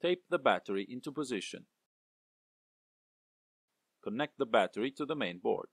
Tape the battery into position. Connect the battery to the main board.